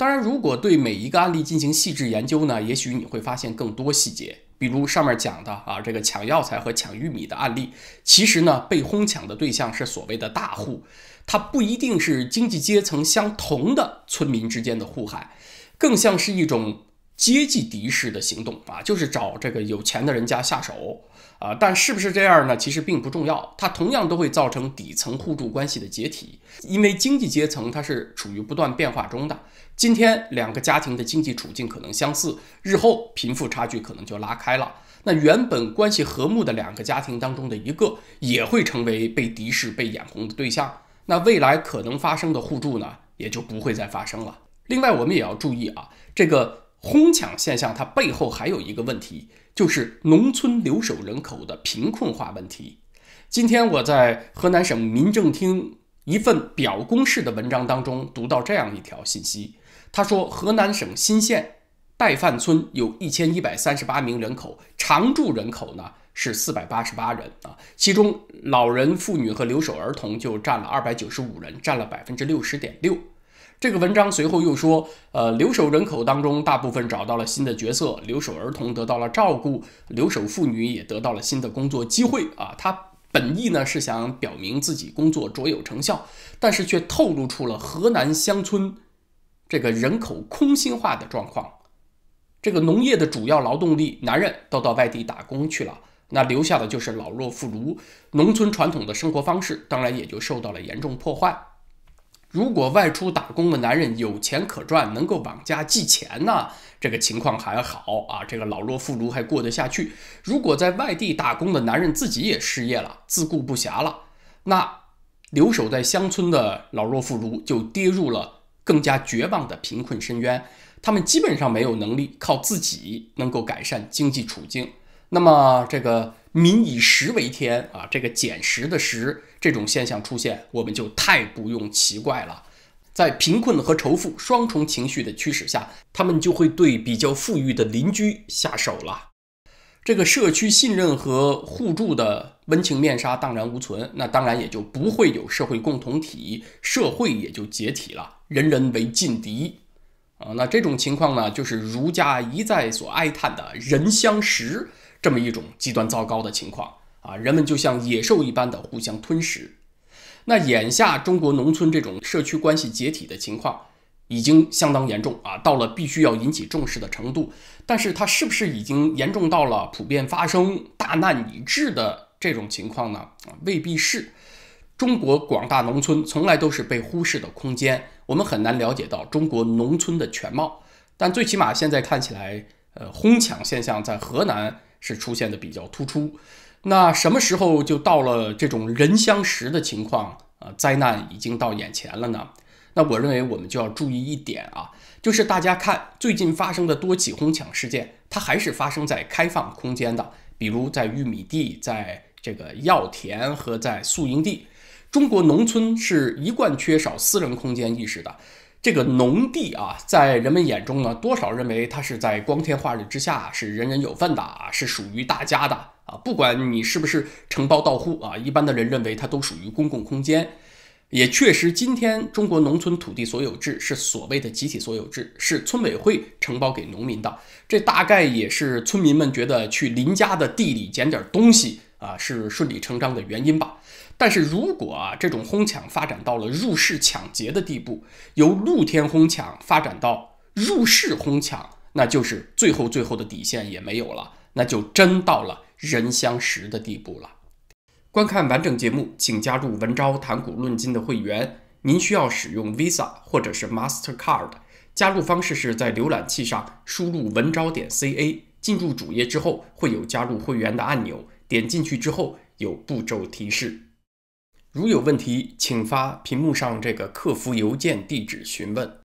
当然，如果对每一个案例进行细致研究呢，也许你会发现更多细节。比如上面讲的啊，这个抢药材和抢玉米的案例，其实呢，被哄抢的对象是所谓的大户，它不一定是经济阶层相同的村民之间的互害，更像是一种。阶级敌视的行动啊，就是找这个有钱的人家下手啊，但是不是这样呢？其实并不重要，它同样都会造成底层互助关系的解体，因为经济阶层它是处于不断变化中的。今天两个家庭的经济处境可能相似，日后贫富差距可能就拉开了。那原本关系和睦的两个家庭当中的一个，也会成为被敌视、被眼红的对象。那未来可能发生的互助呢，也就不会再发生了。另外，我们也要注意啊，这个。哄抢现象，它背后还有一个问题，就是农村留守人口的贫困化问题。今天我在河南省民政厅一份表公示的文章当中读到这样一条信息，他说河南省新县代范村有一千一百三十八名人口，常住人口呢是四百八十八人啊，其中老人、妇女和留守儿童就占了二百九十五人，占了百分之六十点六。这个文章随后又说，呃，留守人口当中大部分找到了新的角色，留守儿童得到了照顾，留守妇女也得到了新的工作机会。啊，他本意呢是想表明自己工作卓有成效，但是却透露出了河南乡村这个人口空心化的状况。这个农业的主要劳动力男人都到外地打工去了，那留下的就是老弱妇孺，农村传统的生活方式当然也就受到了严重破坏。如果外出打工的男人有钱可赚，能够往家寄钱呢，这个情况还好啊，这个老弱妇孺还过得下去。如果在外地打工的男人自己也失业了，自顾不暇了，那留守在乡村的老弱妇孺就跌入了更加绝望的贫困深渊，他们基本上没有能力靠自己能够改善经济处境。那么这个。民以食为天啊，这个捡食的食这种现象出现，我们就太不用奇怪了。在贫困和仇富双重情绪的驱使下，他们就会对比较富裕的邻居下手了。这个社区信任和互助的温情面纱荡然无存，那当然也就不会有社会共同体，社会也就解体了，人人为劲敌啊。那这种情况呢，就是儒家一再所哀叹的“人相食”。这么一种极端糟糕的情况啊，人们就像野兽一般的互相吞食。那眼下中国农村这种社区关系解体的情况已经相当严重啊，到了必须要引起重视的程度。但是它是不是已经严重到了普遍发生大难已至的这种情况呢？未必是。中国广大农村从来都是被忽视的空间，我们很难了解到中国农村的全貌。但最起码现在看起来，呃，哄抢现象在河南。是出现的比较突出，那什么时候就到了这种人相识的情况啊？灾难已经到眼前了呢？那我认为我们就要注意一点啊，就是大家看最近发生的多起哄抢事件，它还是发生在开放空间的，比如在玉米地、在这个药田和在宿营地。中国农村是一贯缺少私人空间意识的。这个农地啊，在人们眼中呢，多少认为它是在光天化日之下是人人有份的啊，是属于大家的啊。不管你是不是承包到户啊，一般的人认为它都属于公共空间。也确实，今天中国农村土地所有制是所谓的集体所有制，是村委会承包给农民的。这大概也是村民们觉得去邻家的地里捡点东西啊，是顺理成章的原因吧。但是如果啊，这种哄抢发展到了入室抢劫的地步，由露天哄抢发展到入室哄抢，那就是最后最后的底线也没有了，那就真到了人相识的地步了。观看完整节目，请加入文昭谈古论今的会员。您需要使用 Visa 或者是 MasterCard。加入方式是在浏览器上输入文昭点 CA，进入主页之后会有加入会员的按钮，点进去之后有步骤提示。如有问题，请发屏幕上这个客服邮件地址询问。